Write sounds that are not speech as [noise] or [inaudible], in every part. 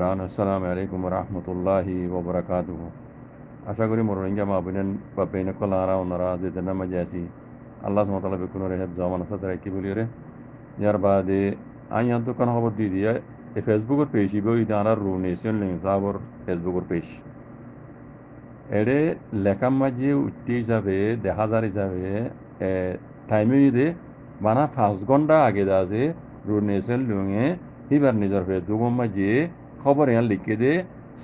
বরান আসসালামু আলাইকুম রহমতুল্লাহি ওবরাকাত আশা করি মোর রোহিঙ্গা মা বোনেন বা বেনে কলারা ওনারা যে দেনা মাঝে আছি আল্লাহ সুমতালা বেকুন রে হেফ জমান আসাদ রাখি বলি রে ইয়ার বাদে আই আর দোকান খবর দিয়ে দিয়ে এই ফেসবুকের পেজ ইবে ওই দাঁড়ার রু নেশন লিংসাবর ফেসবুকের পেজ এড়ে লেখা মাঝে উঠতে হিসাবে দেখা যার হিসাবে টাইমে দে মানা পাঁচ ঘন্টা আগে দা যে রু নেশন লুঙে হিবার নিজের ফেসবুকের মাঝে खबर यहाँ लिखे दे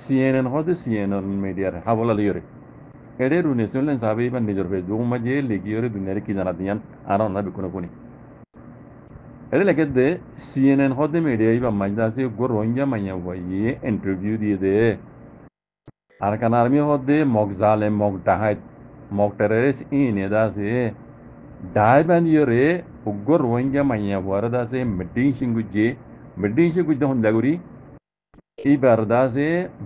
सी एन एन हो तो सी एन एन मीडिया रे हाँ बोला लियो एडे रुने से लें साहब इबा निजर पे जो मजे लिखियो रे दुनिया रे की जाना दियान आना ना बिकुने कोनी एडे लेके दे सी एन एन हो तो मीडिया इबा मजदा से गो रोहिंग्या माया हुआ ये इंटरव्यू दिए दे आरकान आर्मी हो दे मॉक जाले मॉक डहायत मॉक टेररिस्ट इन एदा से डाय बंदियो रे उगो रोहिंग्या माया हुआ रे दा से मिटिंग शिंगु जे मिटिंग शिंगु हम लगुरी এইবার দা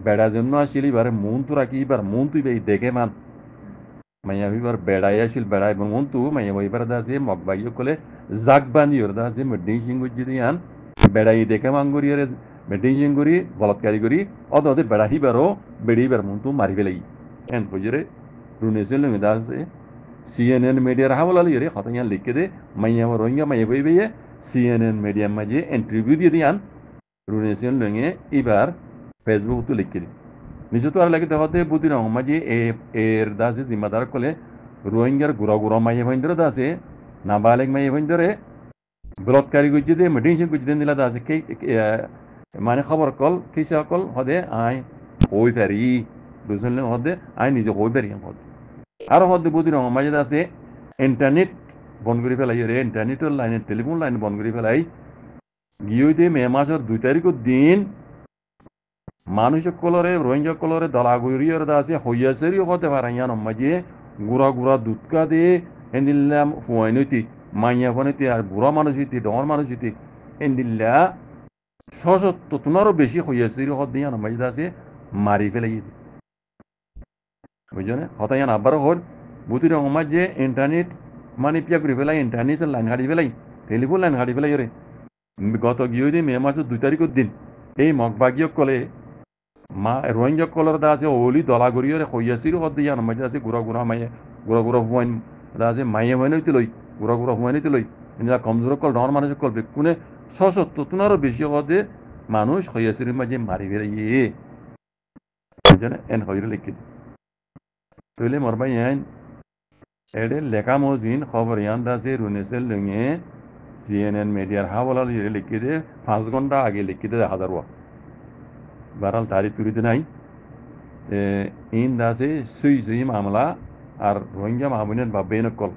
বেড়া জন্য আসিল এবার মন তো রাখি এবার মন তুই এই দেখে মান মাইয়া এবার বেড়াই আসিল বেড়াই মন তু মাইয়া ওই দা যে মগ বাইয় কলে জাগ বান্ধি ওর দা যে মেডিং সিং যদি আন বেড়াই দেখে মান করি ওরে মেডিং সিং করি বলৎকারি করি অত অত বেড়াহি বারো বেড়ি বার মন তু মারি বেলাই এন পজরে রুনেসেল দা যে সিএনএন মিডিয়া মিডিয়ার হাওলালি রে খতাইয়া লিখে দে মাইয়া রোহিঙ্গা মাইয়া বই বেয়ে সিএনএন মিডিয়া মাঝে ইন্টারভিউ দিয়ে দিয়ান রুনেসিয়ন লঙে এবার ফেসবুক তো লিখি নিজে তো আর লাগে দেখতে বুদ্ধি না মাঝে এর দাসে জিম্মাদার কলে রোহিঙ্গার গুড়া গুড়া মাইয়ে ভাইন ধরে দাসে নাবালেক মাইয়ে ভাইন ধরে বলৎকারী গুজি দে মেডিংশন গুজি দেন দিলা দাসে কে মানে খবর কল কিসা কল হদে আই হই ফেরি বুঝলেন হদে আই নিজে হই ফেরি হদ আর হদ বুদ্ধি না মাঝে দাসে ইন্টারনেট বন্ধ করে ফেলাই রে ইন্টারনেটের লাইনে টেলিফোন লাইন বন্ধ করে ফেলাই গিয়ে মে মাসের দুই তারিখের দিন মানুষ সকলরে রোহিঙ্গা দলা দলাগুড়িয়র দাসে হইয়াছেরি হতে পারে ইয়া নম্মাজিয়ে গুড়া গুড়া দুধকা দিয়ে এন্দিল্লাম ফুয়াইনতি মাইয়া ফোনেতি আর বুড়া মানুষ হইতি ডর মানুষ হইতি এন্দিল্লা সশত্ব তোমারও বেশি হইয়াছেরি হত দিয়া নম্মাজি দাসে মারি ফেলে গিয়ে বুঝলে হতা ইয়ান আবার হল বুতির সমাজ যে ইন্টারনেট মানে পিয়া করে ফেলাই ইন্টারনেট লাইন কাটি ফেলাই টেলিফোন লাইন কাটি ফেলাই রে গত গিয়ে মে মাসের দুই তারিখের দিন এই মগবাগিয়ক কলে মা রোহিঙ্গা কলর দা আছে ওলি দলা গড়িয়ে হইয়াছিল হদ্দিয়া নামাইতে আছে গুড়া গুড়া মাইয়ে গুড়া গুড়া হুয়াইন দা আছে মাইয়ে হুয়াইন হইতে লই গুড়া গুড়া হুয়াইন হইতে লই এনেকা কমজোর কল ডর মানুষ কল কোনে ছশ তোনারও বেশি হদে মানুষ হই হইয়াছিল মাঝে মারি বেড়াইয়ে ইয়ে এন হইরে লিখি তৈলে মর ভাই এন এডে লেখা মজিন খবর ইয়ান দাসে রুনেসেল লুঙে সিএনএন মিডিয়ার হা হিসেবে লিখি দে পাঁচ ঘন্টা আগে লিখি দে হাজার ওয়া বারাল তারিখ তুলিতে নাই ইন দাসে সুই সুই মামলা আর রোহিঙ্গা মাহমুনের বা বেনকল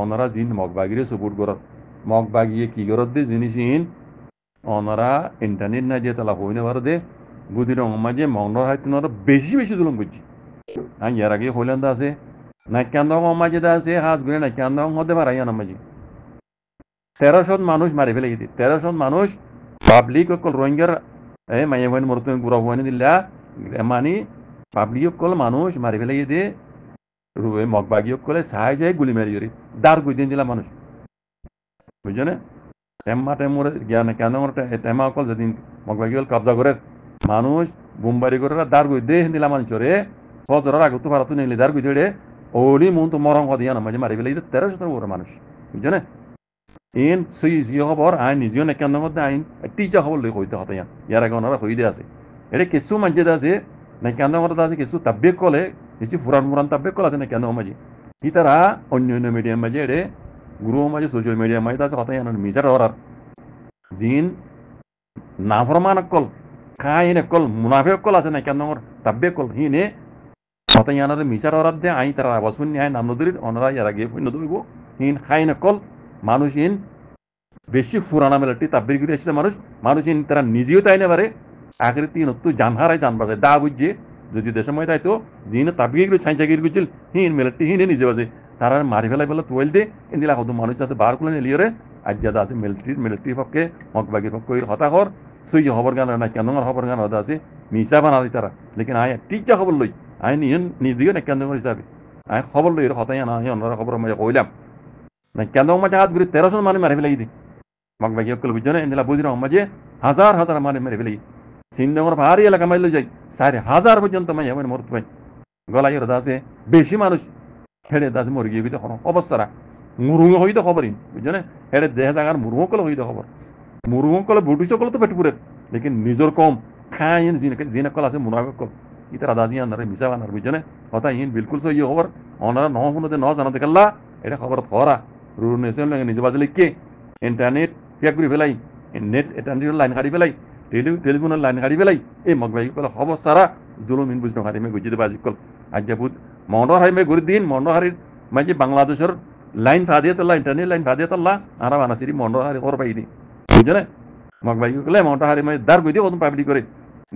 অনারা জিন মগবাগিরে সবুর গরত মগবাগিয়ে কি গরত দে জিনিস ইন অনারা ইন্টারনেট না দিয়ে তালা হইনে ভার দে গুদির অমাজে মগনর হাইতে নর বেশি বেশি দুলম করছি হ্যাঁ ইয়ার আগে হইলেন দাসে নাইকান্দ অমাজে দাসে ঘুরে গুনে নাইকান্দ হতে পারাই মাঝে তেরোশন মানুষ মারি ফেলে গেছে তেরোশন মানুষ পাবলিক অকল রোহিঙ্গার এই মাইয়া ভাইন মরত গুড়া ভাইন দিল্লা এমানি পাবলিক অকল মানুষ মারি ফেলে গেছি মগবাগি অকলে সাহায্য যায় গুলি মারি ধরি দার গুই দিন দিলা মানুষ বুঝছো না টেম্মা টেম্মুরে জ্ঞান কেন টেমা অকল যেদিন মগবাগি অকল কবজা করে মানুষ বোমবারি করে দার গুই দেহ দিলা মানুষরে সজরার আগত ভারত নিলে দার গুই ধরে ওলি মন তো মরম কদিয়া না মাঝে মারি ফেলে তেরোশো ওরা মানুষ বুঝছো না এন সুইজ ইয়ে খবর আইন নিজেও নেকান্দ মধ্যে আইন টিজা খবর লৈ কইতে হতো ইয়ান ইয়ার আগে ওনারা কই আছে এটা কিছু মানুষের আছে নেকান্দ মধ্যে আছে কিছু তাব্যেক কলে কিছু ফুরান ফুরান তাব্যেক কল আছে নেকান্দ মাঝে কি তারা অন্য অন্য মিডিয়ার মাঝে এটা গুরু মাঝে সোশ্যাল মিডিয়ার মাঝে আছে কথা ইয়ান মিজার ধরার জিন নাফৰমান অকল খাইন অকল মুনাফে অকল আছে ডাঙৰ তাব্যেক কল হিনে কথা ইয়ানারে মিজার ধরার দে আইন তারা আবাস আইন নাম নদীর ওনারা ইয়ার আগে নদী হিন খাইন অকল মানুষহীন বেশি ফুরানা মেলাটি তাব্বির করে এসেছে মানুষ মানুষহীন তারা নিজেও তাই না পারে আখের তিন অত্য জানহারাই জানবা যায় দা বুঝছে যদি দেশের মধ্যে তাইতো যিনি তাব্বির গিয়ে ছাই চাকির গুছিল হিন মেলাটি হিনে নিজে বাজে তারা মারি ফেলাই ফেলা তোয়েল দে এদিন কত মানুষ আছে বার করলেন এলিয়রে আজ যাদা আছে মিলিটারির মিলিটারির পক্ষে মকবাগির পক্ষে হতাহর সই হবর গান না কেন হবর গান হতা আছে মিশা বানা দিই তারা লেকিন আয় ঠিক যা খবর লই আয় নিজ নিজ দিও না কেন হিসাবে আয় খবর লই হতাই না অন্যরা খবর মাঝে কইলাম Nakandong macahat guri terasun mani mari belai di. Mak bagi okul bujone indila bujira amaje hazar hazar mani mari belai. Sindongor bhari এলাকা মাইল যাই সাড়ে হাজার পর্যন্ত মাই এমন মরত পাই গলাই রোদা আছে বেশি মানুষ হেড়ে দাস মরি গিয়ে হইতে অবস্থারা মুরুঙ্গ হইতে খবরই বুঝলে হেড়ে দেহ জাগার মুরুঙ্গ কল হইতে খবর মুরুঙ্গ কল বুটি সকল তো পেটপুরের লেকিন নিজর কম খায় ইন জিন কল আছে মুনাফিক কল ইতে রাদা জি আনারে মিশা আনার বুঝলে হতা ইন বিলকুল সহি খবর অনারা ন শুনতে ন জানাতে গেল্লা এটা খবর খরা ৰুণ হৈছে নালাগে নিজে বাজিলে কি ইণ্টাৰনেট শেষ কৰি পেলাই নেট ইণ্টাৰনেটৰ লাইন কাটি পেলাই টেলি টেলিফোনৰ লাইন কাটি পেলাই এই মগবাহীসকলে হ'ব চাৰা জুলুম ইন বুজি নহাৰি মই গুজি দিবা আজিকালি আজ্ঞা বুধ মনৰ হাৰি মই ঘূৰি দিন মনৰ হাৰিত মই যে বাংলাদেশৰ লাইন ভা দিয়ে তল্লা ইণ্টাৰনেট লাইন ভা দিয়ে তল্লা আৰাম আনাছিলি মনৰ হাৰি ক'ৰ পাই দিম বুজিছানে মগবাহীসকলে মনৰ হাৰি মই দাৰ গৈ দিওঁ পাব্লিক কৰি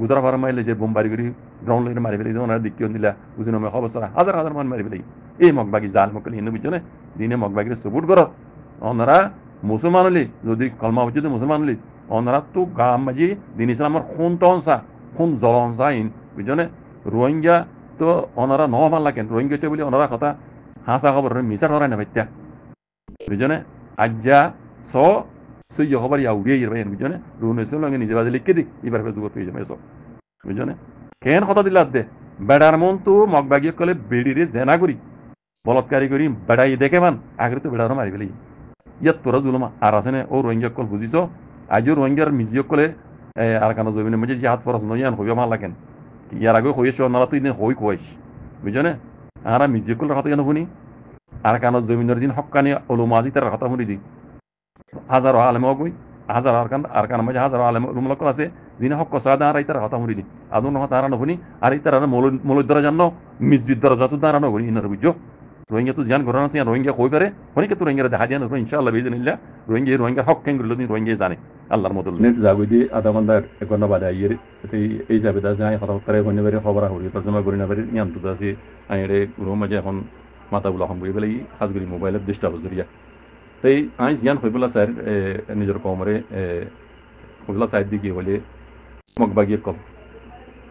গুজরা ফার্ম মাইলে যে বোমবারি করি গ্রাউন্ড লাইনে মারি ফেলে ওনারা দেখতে নিলা বুঝি নমে অবস্থা হাজার হাজার মান মারি ফেলে এই মগবাগি জাল মকলে হিন্দু বুঝনে দিনে মগবাগিরে সবুট কর ওনারা মুসলমান হলি যদি কলমা হচ্ছে তো মুসলমান হলি ওনারা তো গা মাঝি দিন ইসলামের খুন টনসা খুন জলহংসা ইন বুঝনে রোহিঙ্গা তো ওনারা ন মানলা কেন রোহিঙ্গা বলে ওনারা কথা হাসা খবর মিশা ধরায় না ভাইত্যা বুঝনে আজ্জা স soy yo para yauri y rayen bujone runeson lange nije bazile kedi ibar fe zugot hoye meso bujone ken khota dilat de বেড়ার মন তো মগবাগি কলে বেড়িরে জেনা করি বলৎকারী করি বেড়াই দেখে মান আগরে তো বেড়ানো মারি ফেলি ইয়াত তোরা জুলমা আর আছে না ও রোহিঙ্গা কল বুঝিছ আজিও রোহিঙ্গার মিজিয়ক কলে আর কানা জমিনে মধ্যে যে হাত ফরাস নইয়ান হইবে আমার লাগেন ইয়ার আগে হইয়েছ নারা তুই হই কয়েছ বুঝনে আর মিজিয়ক কল কথা কেন শুনি আর কানা জমিনের দিন হকানি ওলুমা আজি তার কথা শুনি দিই হাজারো আলেম অগুই হাজারো আরকান আরকান মাঝে হাজারো আলেম রুমলকল আছে যিনি হক সাদা আর ইতার হতা মুরিদি আদুন হতা হারানো ভুনি আর ইতার মলৈ দ্বারা জান্ন মিসজিদ দ্বারা যত দাঁড়ানো ভুনি ইনার বুঝছো রোহিঙ্গা তো জান ঘোরানো আছে রোহিঙ্গা হয়ে পারে শুনি তো রোহিঙ্গা দেখা যায় না ইনশাআল্লাহ বেজে নিল্লা রোহিঙ্গা রোহিঙ্গা হক কেন করলো তুমি রোহিঙ্গা জানে আল্লাহর মতো নেট আধা আদা এক এখন বাদে আইয়ের এই এই যাবে দা যায় কথা করে হইনে পারে খবর হরি তর্জমা করি না পারে নিয়াম তো আছে আইরে রুম মাঝে এখন মাতা বোলা হম বই ফেলে কাজগুলি মোবাইলের ডিস্টার্ব হয়ে এই আই জিয়ান হইবুল্লা স্যার নিজের কমরে হইবুল্লা স্যার দিকে বলে মগবাগিয়ে কল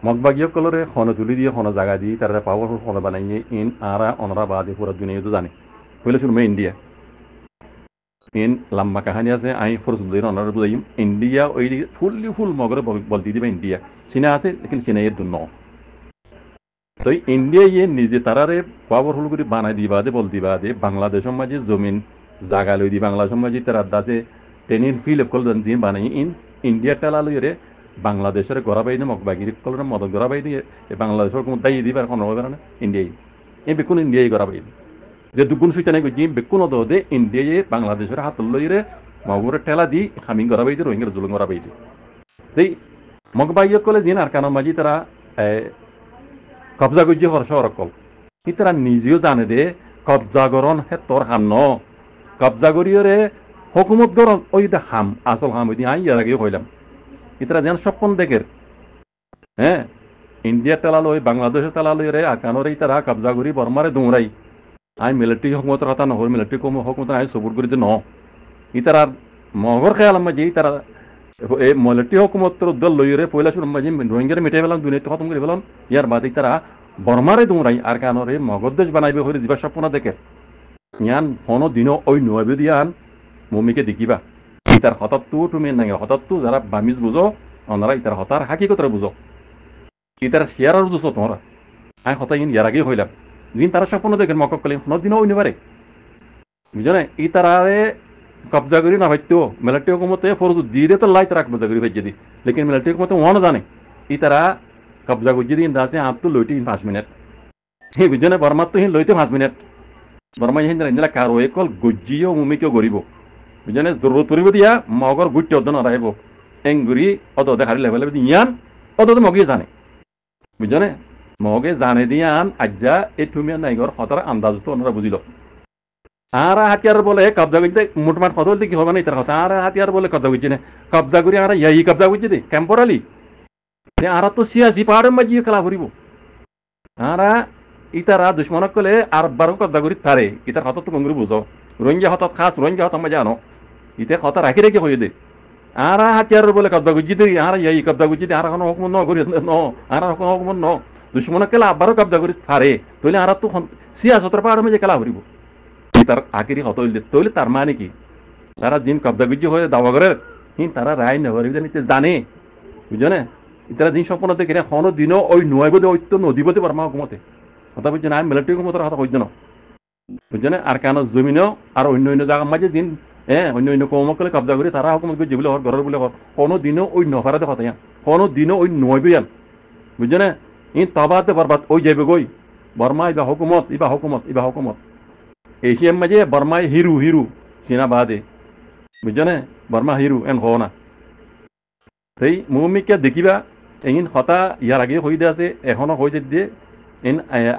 মগবাগিয়ে কলরে খন তুলি দিয়ে খন জায়গা দিয়ে তার পাওয়ার খন বানাইয়ে ইন আরা অনরা বাদে পুরা দুনিয়া তো জানে হইলে শুনবে ইন্ডিয়া ইন লম্বা কাহানি আছে আমি ফরসুদ্দিন অনার বুঝাইম ইন্ডিয়া ওই দিকে ফুললি ফুল মগরে বলতে দিবে ইন্ডিয়া চীনা আছে লেকিন চীনা এর তো ইন্ডিয়া ইয়ে নিজে তারারে পাওয়ারফুল করে বানাই দিবা দে বল দিবা দে বাংলাদেশের মাঝে জমিন জাগা লই দি বাংলা সমাজি তারা দাজে টেনিন ফিল কল জি বানাই ইন ইন্ডিয়া টেলা লই রে বাংলাদেশের গড়াবাই মক বাগির কলর মদত গড়াবাই দিয়ে বাংলাদেশের কোনো দায়ী দিবার কোনো হবে না ইন্ডিয়াই এই বেকুন ইন্ডিয়াই গড়াবাই যে দুগুণ সুইতানে নাই গিয়ে বেকুন অদ দে ইন্ডিয়াই বাংলাদেশের হাত লই রে মগুরে টেলা দি খামিং গড়াবাই দিয়ে রোহিঙ্গার জুলুম গড়াবাই দি দেই মগ বাইয় কলে জিন আর কানো মাঝি তারা কবজা গুজি হর্ষ হরকল ই তারা নিজেও জানে দে কবজাগরণ হে তোর হান্ন কবজা করিয়রে হকুমত গর ওইটা হাম আসল হাম ওই আই ইয়ার আগে কইলাম ইতারা যেন স্বপ্ন দেখের হ্যাঁ ইন্ডিয়া তেলাল ওই বাংলাদেশের তেলাল রে এই তারা কবজা করি বর্মারে দৌড়াই আই মিলিটারি হকুমত রাতা নহর মিলিটারি হকুমত আই সবুর করি যে ন আর মগর খেয়াল যে তারা এই মিলিটারি হকুমত উদ্দল রে পয়লা শুরু মাঝে রোহিঙ্গার মিটাই পেলাম দুনিয়াতে খতম করে পেলাম ইয়ার বাদে তারা বর্মারে দৌড়াই আর কানোরে মগর দেশ বানাইবে হয়ে দিবা স্বপ্ন দেখে ഞാൻ ഫോണോ দিনও ওই নোয়াবে দিয়ান মমিকে দেখিবা ইতার হতাত্তু তুমি নাঙে হতাত্তু যারা বামিজ বুঝো অনারা ইতার হতার হাকিকতরে বুঝো ইতার শেয়ার বুঝো তোমরা আই হতা ইন ইয়ার আগেই হইলাম দিন তারা স্বপ্ন দেখেন মকক কলিম ফোনের দিনও ওই নেবারে বুঝলে ই তারারে কবজা করি না ভাইতো মেলাটি হুকুমতে ফরজ দে তো লাই তারা কবজা করি ভাইজে দি লেকিন মেলাটি হুকুমতে ওয়ানো জানে ই তারা কবজা করছে দিন আছে আপ তো লইটি পাঁচ মিনিট হে বুঝলে বরমাত তো লইতে পাঁচ মিনিট ধর্ম হিন্দিরা হিন্দিরা কারো একল গজ্জিও মুমিকেও গরিব বুঝলে জরুর তুলিব দিয়া মগর গুটি অদ নারাইব এঙ্গুরি অদ দেখারি লেভেলে ইয়ান অদ মগে জানে বুঝলে মগে জানে দিয়ান আন আজ্জা এই থুমিয়া নাইগর হতার আন্দাজ তো ওনারা বুঝিল আর হাতিয়ার বলে কবজা করতে মোটমাট কথা বলতে কি হবে না এটার কথা আর হাতিয়ার বলে কবজা করছি না কবজা করি আর ইয়াই কবজা করছি দে ক্যাম্পরালি আর তো সিয়াসি পাহাড়ের মাঝিয়ে খেলা ভরিব আর ইতারা দুশ্মনক কলে আর বারো কদ্দা করি তারে ইতার হতত তো কঙ্গুরি বুঝো রোহিঙ্গা হতত খাস রোহিঙ্গা হতম জানো ইতে কথা রাখি রেখে হয়ে দে আর হাতিয়ার বলে কদ্দা গুজি দে আর ইয়াই কদ্দা গুজি দে আর কোনো হকমন ন করি ন আর কোনো হকমন ন দুশ্মনক কেলা আব্বারও কব্দা করি তারে তৈলে আর তো সিয়াসতর পাড় মে কেলা হরিব ইতার আকিরি হত দে তৈলে তার মানে কি তারা জিন কব্দা গুজি হয়ে দাওয়া করে হিন তারা রায় নেবার জানে না ইতারা জিন সম্পন্ন দেখে কোনো দিনও ওই নয় বোধে ওই তো নদী বোধে পারমা হকুমতে হতা পৰ্যন্ত আমি মিলিটাৰী কমতৰ হতা কৈ জানো বুজিছানে আৰু কাৰণে জমিনেও আৰু অন্য অন্য জাগাৰ মাজে যি এ অন্য অন্য কমকলে কব্জা কৰি তাৰ হকমত গৈ যিবিলাক ঘৰৰ বুলি কয় কোনো দিনেও ঐ নভাৰা দেখত ইয়াত কোনো দিনেও ঐ নহয় বিয়াল বুজিছানে ই তবাতে বৰবাদ ঐ যাবি গৈ বৰ্মা বা হুকুমত ইবা হুকুমত ইবা হুকুমত এ মাজে বৰমাই হিৰু হিৰু চিনা বাদে বুজিছানে বৰ্মা হিৰু এন হোৱা সেই মোৰ দেখিবা এদিন সতা ইয়াৰ আগেয়ে হৈ দিয়া আছে এখনক হৈ যদি ইন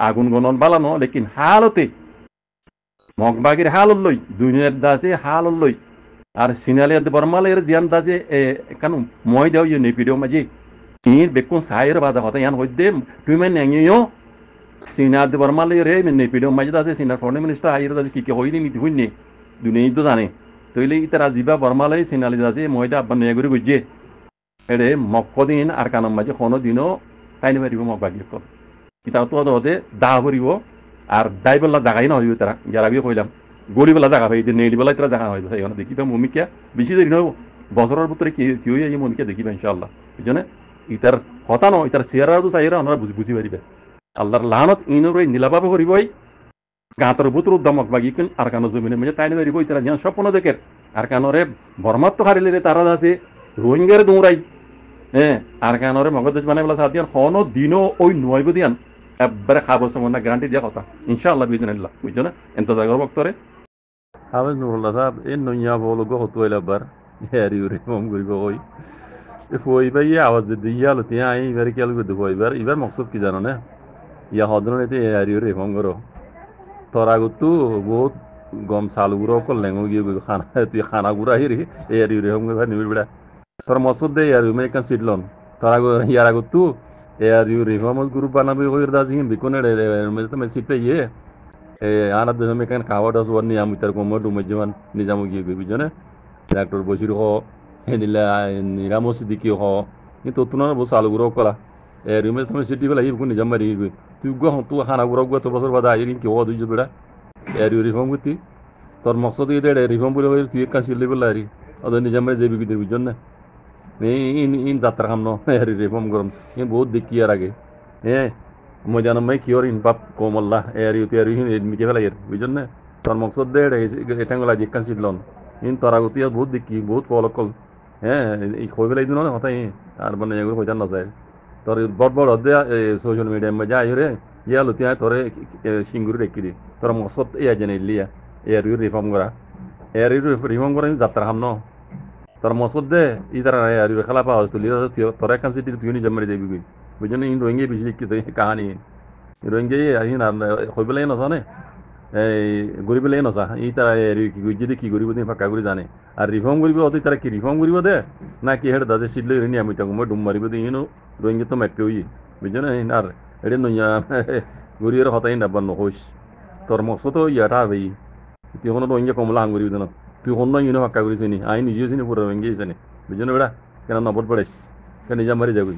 আগুন গণন বালানো লেকিন হালতে মগবাগির হাল লই দুনিয়ার দাসে হাল লই আর সিনালিয়াদ বর্মালের জিয়ান দাসে কেন মই দেও ইউ নেপিডিও মাঝে ইন বেকুন সাহের বাদা হতা ইয়ান হইদে তুই মানে ন্যাঙিও সিনাদ বর্মালে রে নেপিডিও মাঝে দাসে সিনার ফরেন মিনিস্টার হাইর দাসে কি কে হইনি নিতে হইনি দুনিয়াই তো জানে তৈলে ইতারা জিবা বর্মালে সিনালি দাসে ময়দা আব্বান নেগুরি গুজে এড়ে মক্কদিন আর কানম মাঝে কোনো দিনও তাইনি পারিব মগবাগির ইতা তো দতে দাহ করিব আর দায় দাইবেলা জাগাই না হইব তারা ইয়ার আগে কইলাম গলিবেলা জাগা হয়ে নেই নেইলিবেলা তারা জাগা হয়ে সেইখানে দেখি পাই মমিকা বেশি দেরি নয় বছরের ভিতরে কি কি হয়ে এই মমিকা দেখি পাই ইনশাআল্লাহ এই জন্য ইতার হতা নয় ইতার চেহারা তো চাহিদা ওনারা বুঝি পারিবে আল্লাহর লাহানত ইনরই নীলাভাবে করিবই গাঁতর বুতর দমক বাগি কিন আর কানো জমিনে মেজে মানে তাই নিব তারা যেন স্বপ্ন দেখের আর কানরে বর্মাত্ম হারিলে রে তারা আছে রোহিঙ্গারে দৌড়াই হ্যাঁ আর কানরে মগদেশ মানে বলা সাদিয়ান হন দিনও ওই নয় দিয়ান একবারে হ্যাঁ, সময় না গ্যারান্টি দেওয়া কথা ইনশাআল্লাহ বিজনিল্লাহ বুঝছো না ইন্তজার করবো বক্তরে হাফেজ নুরুল্লাহ সাহেব এর নইয়া বলো গো হতো এলাবার হ্যারি উরে মম করিব ওই ওই ভাই আওয়াজ দিয়া লো তিয়া আই এবারে কি আলগো দেবো এবার এবার মকসদ কি জানো না ইয়া হদন এতে হ্যারি উরে মম করো তোর আগত বহুত গম চাল গুঁড়ো অকল লেঙো গিয়ে খানা তুই খানা গুঁড়া হিরি এয়ারি উরে মম করে হ্যাঁ, নিবিড় তোর মকসদ দে ইয়ার মেয়ে সিডলন তোর আগে ইয়ার আগত eğer yürüyememiz grup bana bir hayır da zihin bir konu dedi. Mesela ben sitte ye. E ana da mekan kahva da suvar niye amitar komar du mecman nizamı gibi gibi jone. Doktor Boşir ho. Hendilla Niramo Siddiqui ho. Ni to tunan bu salı guru kola. E rüme tamam sitti bela yip kunu nizam bari gibi. Tu go tu hana guru go to basor bada yirin ki ho duju bela. E yürüyemem gutti. তোর মকসদ এটা reform বলে তুই কাজ লিবে লারি অত নিজামের দেবী দেবী জন্য इन इन जात्रा हम अरे रे हम गरम ये बहुत दिक्कत यार आगे মই ময়দান মাই কিওর ইন বাপ কোমল্লা এরি উতি এরি হিন এডমি কে ফেলা ইয়ার বুঝছেন না তোর মকসদ দে এটাঙ্গলা জিকান সিদলন ইন তরাগতি বহুত দিকি বহুত কলকল হ্যাঁ এই খই ফেলাই দিন না হতাই আর মানে এগুলো কইতান না যায় তোর বড় বড় দে সোশ্যাল মিডিয়া মে যায় রে ইয়া লতি আয় তোরে সিঙ্গুরি রেখি দি তোর মকসদ ইয়া জেনে লিয়া এরি রিফর্ম করা এরি রিফর্ম করা যাত্রা খাম না তার মসদে ই তারা আরিবে খালাফা হয় তুলি তোরা এখান সিটি তুই নিজে মারি দেবি গুই ওই জন্য ইন রোহিঙ্গে বেশি দেখি তুই কাহানি রোহিঙ্গে আহিন আর হইবেলাই নসা নে এই গরিবেলাই নসা ই তারা কি গুই যদি কি গরিব তুমি ফাঁকা করে জানে আর রিফর্ম করিব অতি তারা কি রিফর্ম করিব দে না কি হেড দাদে সিটলে রিনি আমি তাকে মই ডুম মারিব দিই ইনো রোহিঙ্গে [laughs] তো মেপে হই বুঝছো না আর এটা নইয়া গরিবের হতাই নাব্বার নহস তোর মকসদ ইয়াটা হবেই তুই কোনো রোহিঙ্গে কমলা হাঙ্গুরিবি না পিহন্ন ইউনো হাক্কা করে চিনি আই নিজেও চিনি পুরা ভেঙ্গি চিনি বুঝলি বেড়া কেন নবদ পড়াইস কেন নিজে মারি যাবি